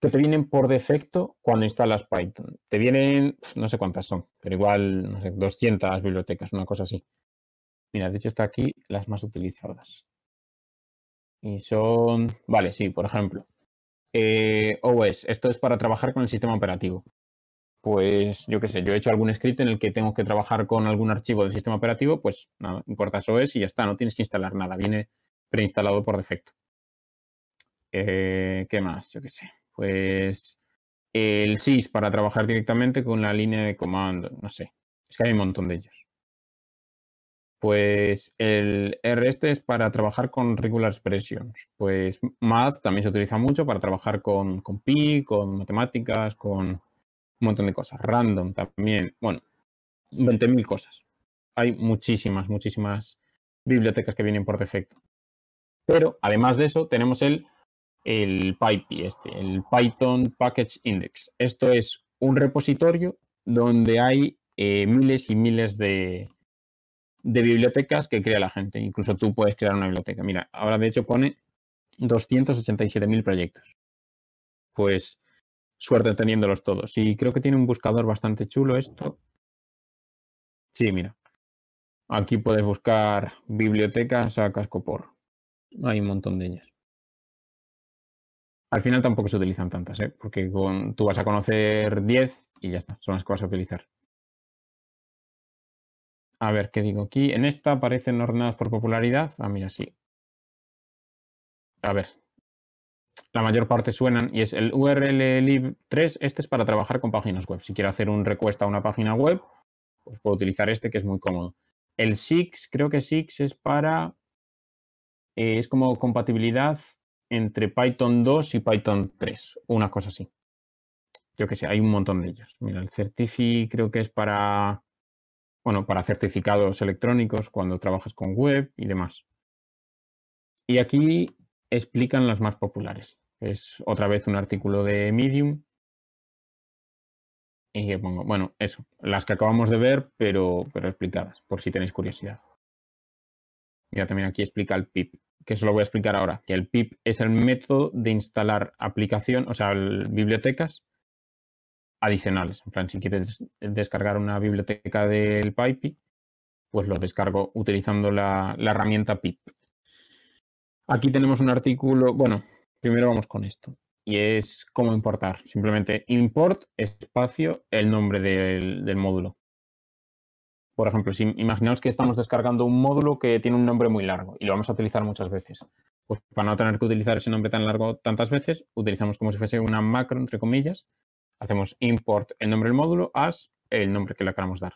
Speaker 1: que te vienen por defecto cuando instalas Python. Te vienen, no sé cuántas son, pero igual, no sé, 200 bibliotecas, una cosa así. Mira, de hecho está aquí las más utilizadas. Y son, vale, sí, por ejemplo, eh, OS, esto es para trabajar con el sistema operativo pues yo qué sé, yo he hecho algún script en el que tengo que trabajar con algún archivo del sistema operativo, pues nada, eso OS y ya está, no tienes que instalar nada, viene preinstalado por defecto. Eh, ¿Qué más? Yo qué sé. Pues el SIS para trabajar directamente con la línea de comando, no sé, es que hay un montón de ellos. Pues el R este es para trabajar con regular expressions. Pues math también se utiliza mucho para trabajar con, con pi, con matemáticas, con un montón de cosas. Random también, bueno, 20.000 cosas. Hay muchísimas, muchísimas bibliotecas que vienen por defecto. Pero además de eso, tenemos el, el PyPI, este, el Python Package Index. Esto es un repositorio donde hay eh, miles y miles de, de bibliotecas que crea la gente. Incluso tú puedes crear una biblioteca. Mira, ahora de hecho pone 287.000 proyectos. Pues suerte teniéndolos todos. Y creo que tiene un buscador bastante chulo esto. Sí, mira. Aquí puedes buscar bibliotecas a casco cascopor. Hay un montón de ellas. Al final tampoco se utilizan tantas, ¿eh? porque con, tú vas a conocer 10 y ya está, son las que vas a utilizar. A ver, ¿qué digo aquí? En esta aparecen ordenadas por popularidad. Ah, mira, sí. A ver, la mayor parte suenan y es el URL lib 3, este es para trabajar con páginas web. Si quiero hacer un request a una página web, pues puedo utilizar este que es muy cómodo. El SIX, creo que SIX es para, eh, es como compatibilidad entre Python 2 y Python 3, una cosa así. Yo que sé, hay un montón de ellos. Mira, el Certifi creo que es para, bueno, para certificados electrónicos cuando trabajas con web y demás. Y aquí explican las más populares. Es otra vez un artículo de Medium. Y eh, pongo, bueno, eso, las que acabamos de ver, pero, explicadas, por si tenéis curiosidad. Mira, también aquí explica el PIP, que eso lo voy a explicar ahora, que el PIP es el método de instalar aplicación, o sea, bibliotecas adicionales. En plan, si quieres descargar una biblioteca del PyPI, pues lo descargo utilizando la, la herramienta PIP. Aquí tenemos un artículo, bueno, primero vamos con esto. Y es cómo importar. Simplemente import espacio el nombre del, módulo. Por ejemplo, si imaginaos que estamos descargando un módulo que tiene un nombre muy largo y lo vamos a utilizar muchas veces. Pues para no tener que utilizar ese nombre tan largo tantas veces, utilizamos como si fuese una macro, entre comillas. Hacemos import el nombre del módulo as el nombre que le queramos dar.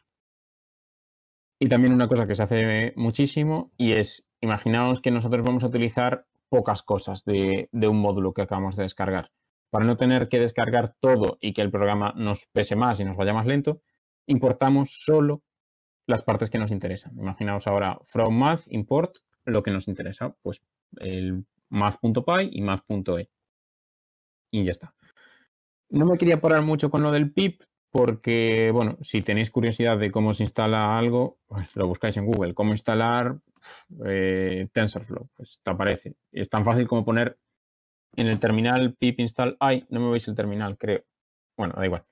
Speaker 1: Y también una cosa que se hace muchísimo y es, imaginaos que nosotros vamos a utilizar pocas cosas de, un módulo que acabamos de descargar. Para no tener que descargar todo y que el programa nos pese más y nos vaya más lento, importamos solo las partes que nos interesan. Imaginaos ahora from math import lo que nos interesa, pues el math.py y math.e. Y ya está. No me quería parar mucho con lo del pip porque, bueno, si tenéis curiosidad de cómo se instala algo, pues lo buscáis en Google, cómo instalar eh, TensorFlow, pues te aparece. Es tan fácil como poner en el terminal pip install, ay, no me veis el terminal, creo. Bueno, da igual.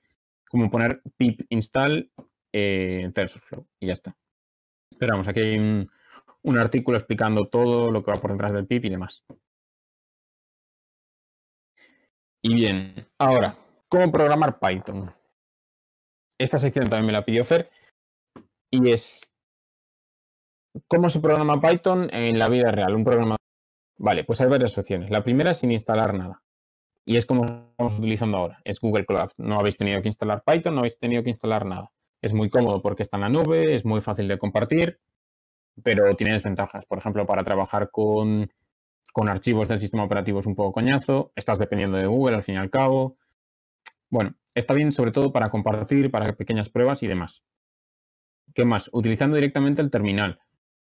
Speaker 1: Como poner pip install eh, TensorFlow y ya está. esperamos, aquí hay un, un artículo explicando todo lo que va por detrás del pip y demás.
Speaker 2: Y bien, ahora,
Speaker 1: ¿cómo programar Python? Esta sección también me la pidió Fer y es ¿Cómo se programa Python en la vida real? Un programa. Vale, pues hay varias opciones. La primera es sin instalar nada. Y es como estamos utilizando ahora. Es Google Cloud. No habéis tenido que instalar Python, no habéis tenido que instalar nada. Es muy cómodo porque está en la nube, es muy fácil de compartir, pero tiene desventajas. Por ejemplo, para trabajar con archivos del sistema operativo es un poco coñazo. Estás dependiendo de Google al fin y al cabo. Bueno, está bien sobre todo para compartir, para pequeñas pruebas y demás. ¿Qué más? Utilizando directamente el terminal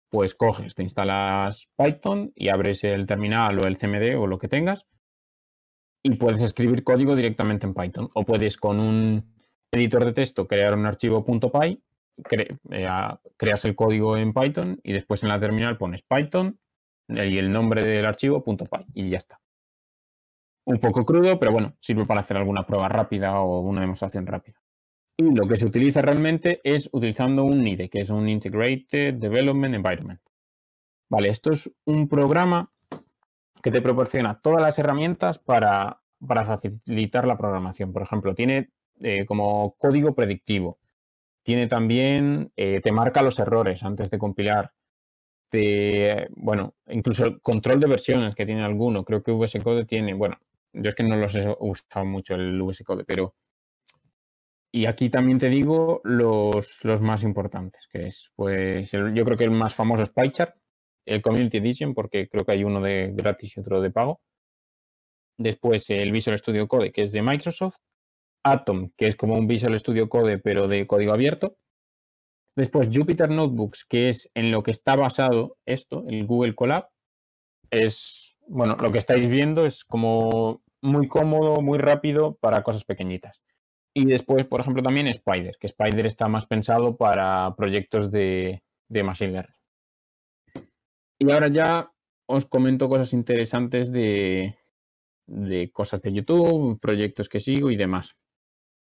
Speaker 1: pues coges, te instalas Python y abres el terminal o el CMD o lo que tengas y puedes escribir código directamente en Python o puedes con un editor de texto crear un archivo .py, eh, creas el código en Python y después en la terminal pones Python eh, y el nombre del archivo .py y ya está. Un poco crudo, pero bueno, sirve para hacer alguna prueba rápida o una demostración rápida. Y lo que se utiliza realmente es utilizando un IDE, que es un Integrated Development Environment. Vale, esto es un programa que te proporciona todas las herramientas para, facilitar la programación. Por ejemplo, tiene eh, como código predictivo. Tiene también, eh, te marca los errores antes de compilar. Te, bueno, incluso el control de versiones que tiene alguno. Creo que VS Code tiene, bueno, yo es que no los he usado mucho el VS Code, pero y aquí también te digo los, los más importantes, que es, pues, yo creo que el más famoso es PyChart, el Community Edition, porque creo que hay uno de gratis y otro de pago. Después el Visual Studio Code, que es de Microsoft. Atom, que es como un Visual Studio Code, pero de código abierto. Después Jupyter Notebooks, que es en lo que está basado esto, el Google Colab. Es, bueno, lo que estáis viendo es como muy cómodo, muy rápido para cosas pequeñitas. Y después, por ejemplo, también Spider, que Spider está más pensado para proyectos de, de Machine Learning. Y ahora ya os comento cosas interesantes de, de cosas de YouTube, proyectos que sigo y demás.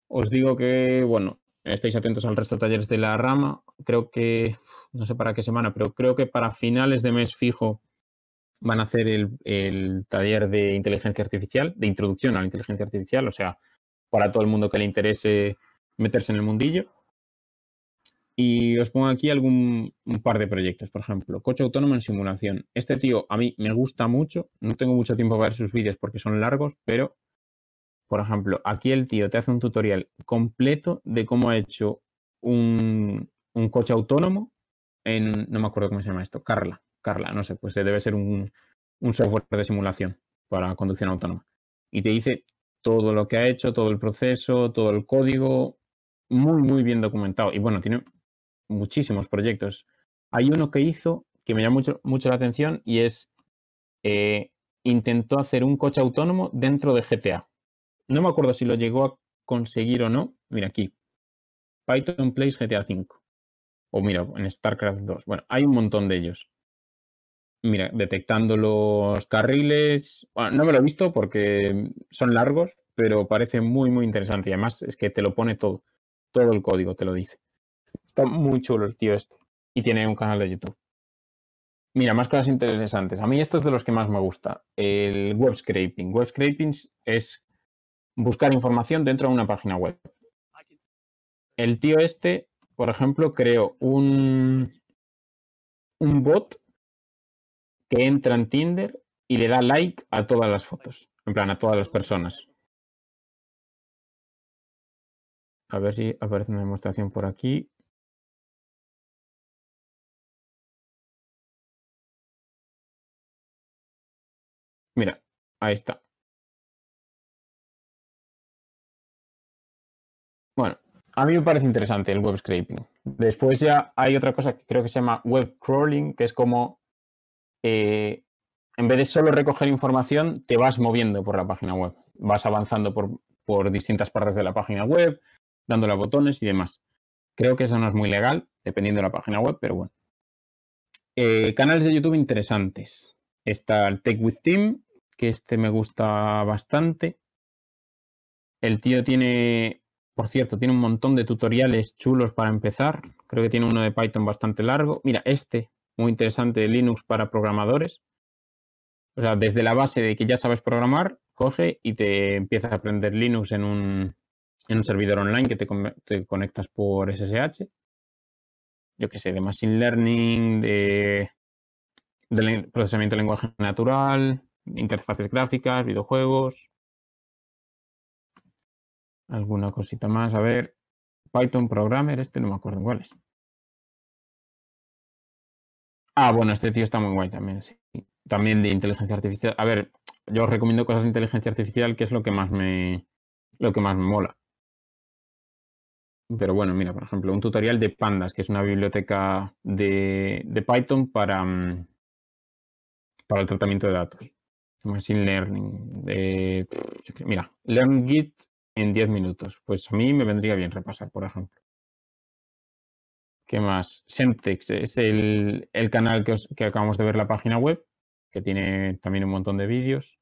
Speaker 1: Os digo que, bueno, estáis atentos al resto de talleres de la rama. Creo que, no sé para qué semana, pero creo que para finales de mes fijo van a hacer el, el taller de inteligencia artificial, de introducción a la inteligencia artificial, o sea, para todo el mundo que le interese meterse en el mundillo. Y os pongo aquí algún un par de proyectos, por ejemplo, coche autónomo en simulación. Este tío a mí me gusta mucho, no tengo mucho tiempo para ver sus vídeos porque son largos, pero, por ejemplo, aquí el tío te hace un tutorial completo de cómo ha hecho un, coche autónomo en, no me acuerdo cómo se llama esto, Carla, Carla, no sé, pues debe ser un, un software de simulación para conducción autónoma. Y te dice todo lo que ha hecho, todo el proceso, todo el código, muy, muy bien documentado. Y bueno, tiene muchísimos proyectos. Hay uno que hizo que me llama mucho, la atención y es, eh, intentó hacer un coche autónomo dentro de GTA. No me acuerdo si lo llegó a conseguir o no. Mira aquí. Python Place GTA 5. O mira, en StarCraft 2. Bueno, hay un montón de ellos mira, detectando los carriles. Bueno, no me lo he visto porque son largos, pero parece muy, muy interesante. Y además es que te lo pone todo. Todo el código te lo dice. Está muy chulo el tío este. Y tiene un canal de YouTube. Mira, más cosas interesantes. A mí esto es de los que más me gusta. El web scraping. Web scraping es buscar información dentro de una página web. El tío este, por ejemplo, creó un, un bot que entra en Tinder y le da like a todas las fotos,
Speaker 2: en plan a todas las personas. A ver si aparece una demostración por aquí. Mira, ahí está. Bueno,
Speaker 1: a mí me parece interesante el web scraping. Después ya hay otra cosa que creo que se llama web crawling, que es como eh, en vez de solo recoger información, te vas moviendo por la página web. Vas avanzando por, distintas partes de la página web, dándole a botones y demás. Creo que eso no es muy legal, dependiendo de la página web, pero bueno. Eh, canales de YouTube interesantes. Está el Take With Tim, que este me gusta bastante. El tío tiene, por cierto, tiene un montón de tutoriales chulos para empezar. Creo que tiene uno de Python bastante largo. Mira, este muy interesante Linux para programadores. O sea, desde la base de que ya sabes programar, coge y te empiezas a aprender Linux en un, en un servidor online que te, conectas por SSH. Yo qué sé, de Machine Learning, de, de procesamiento de lenguaje natural, interfaces gráficas, videojuegos. Alguna cosita más, a ver. Python Programmer, este no me acuerdo cuál es. Ah, bueno, este tío está muy guay también, sí. También de inteligencia artificial. A ver, yo os recomiendo cosas de inteligencia artificial, que es lo que más me, lo que más mola. Pero bueno, mira, por ejemplo, un tutorial de pandas, que es una biblioteca de, Python para, mm, para el tratamiento de datos. Machine Learning. mira, Learn Git en 10 minutos. Pues a mí me vendría bien repasar, por ejemplo. ¿Qué más? Semtex es el, canal que, os, que, acabamos de ver la página web, que tiene también un montón de vídeos.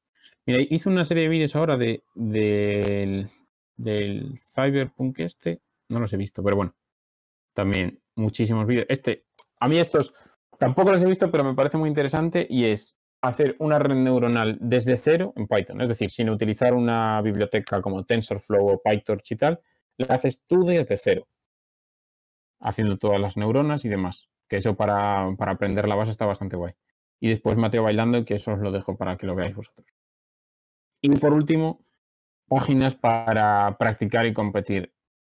Speaker 1: Mira, hizo una serie de vídeos ahora de, del, del Cyberpunk este. No los he visto, pero bueno. También muchísimos vídeos. Este, a mí estos tampoco los he visto, pero me parece muy interesante y es hacer una red neuronal desde cero en Python. Es decir, sin utilizar una biblioteca como TensorFlow o PyTorch y tal, la haces tú desde cero haciendo todas las neuronas y demás. Que eso para, aprender la base está bastante guay. Y después Mateo bailando, que eso os lo dejo para que lo veáis vosotros. Y por último, páginas para practicar y competir.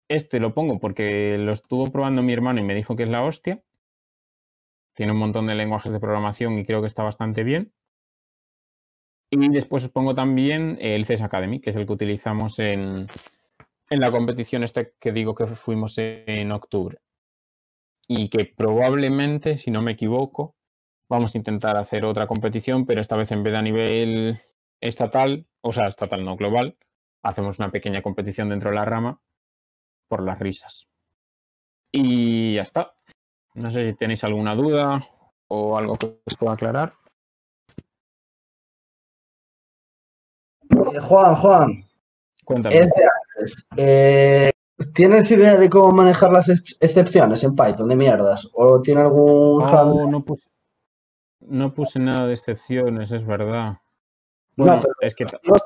Speaker 1: Este lo pongo porque lo estuvo probando mi hermano y me dijo que es la hostia. Tiene un montón de lenguajes de programación y creo que está bastante bien. Y después os pongo también el CES Academy, que es el que utilizamos en, en la competición esta que digo que fuimos en octubre y que probablemente, si no me equivoco, vamos a intentar hacer otra competición, pero esta vez en vez de a nivel estatal, o sea, estatal no global, hacemos una pequeña competición dentro de la rama por las risas. Y ya está. No sé si tenéis alguna duda
Speaker 2: o algo que os pueda aclarar. Eh, Juan, Juan. Cuéntame. ¿Tienes idea
Speaker 3: de cómo manejar las excepciones en Python de mierdas? ¿O tiene algún
Speaker 1: no, puse, nada de excepciones, es verdad. no, es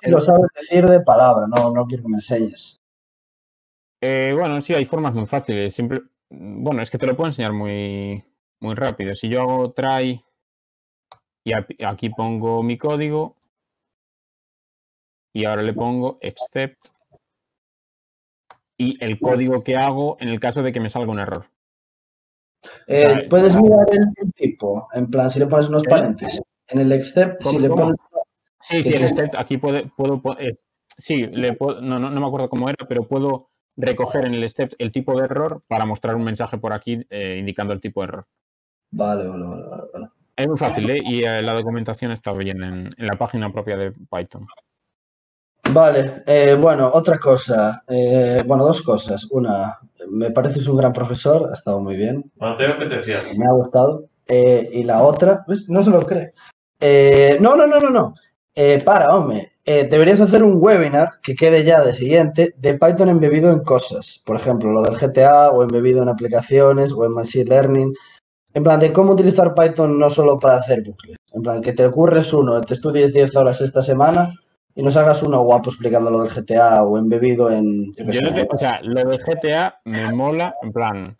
Speaker 1: lo
Speaker 3: sabes decir de palabra, no, no quiero que me enseñes.
Speaker 1: Eh, bueno, sí, hay formas muy fáciles. Bueno, es que te lo puedo enseñar muy, muy rápido. Si yo hago try y aquí pongo mi código y ahora le pongo except y el código que hago en el caso de que me salga un error. Eh,
Speaker 2: puedes mirar el tipo,
Speaker 3: en plan, si le pones unos ¿Eh? paréntesis. En el except, si le pones.
Speaker 1: Sí, sí, el except, aquí puedo. Eh, sí, no, me acuerdo cómo era, pero puedo recoger en el except el tipo de error para mostrar un mensaje por aquí indicando el tipo de error.
Speaker 2: Vale, vale, vale.
Speaker 1: vale. Es muy fácil, ¿eh? Y la documentación está bien en la página propia de Python.
Speaker 3: Vale, eh, bueno, otra cosa. Eh, bueno, dos cosas. Una, me pareces un gran profesor, ha estado muy bien.
Speaker 1: Bueno, te Me ha
Speaker 3: gustado. Eh, y la otra, no se lo cree. no, no, no, no, no. para, hombre. deberías hacer un webinar que quede ya de siguiente de Python embebido en cosas. Por ejemplo, lo del GTA o embebido en aplicaciones o en Machine Learning. En plan, de cómo utilizar Python no solo para hacer bucles. En plan, que te ocurres uno, te estudies 10 horas esta semana y nos hagas uno guapo explicando lo del GTA o embebido en... o
Speaker 1: sea, lo del GTA me mola, en plan,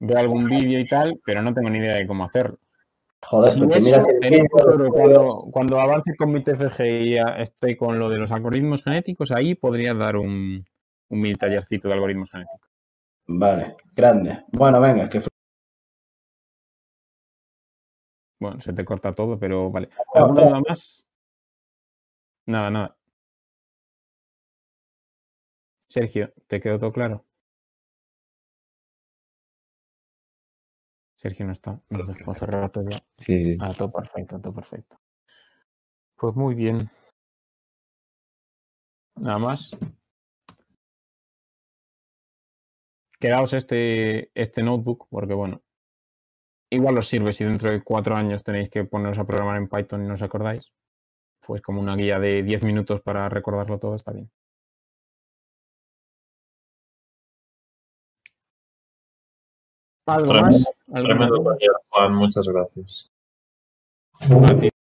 Speaker 1: veo algún vídeo y tal, pero no tengo ni idea de cómo hacerlo. Joder, pues mira pero cuando, cuando, avance con mi TFG y estoy con lo de los algoritmos genéticos, ahí podría dar un, un tallercito de algoritmos genéticos. Vale,
Speaker 2: grande. Bueno, venga, que bueno, se te corta todo, pero vale. ¿Alguna más? Nada, nada. Sergio, ¿te quedó todo claro? Sergio no está. Entonces puedo cerrar todo ya. Sí, sí. Ah, todo perfecto, todo perfecto. Pues muy bien. Nada más.
Speaker 1: Quedaos este, este notebook, porque bueno, igual os sirve si dentro de cuatro años tenéis que poneros a programar en Python y no os acordáis pues como una guía de 10 minutos
Speaker 2: para recordarlo todo está bien. Juan, muchas gracias.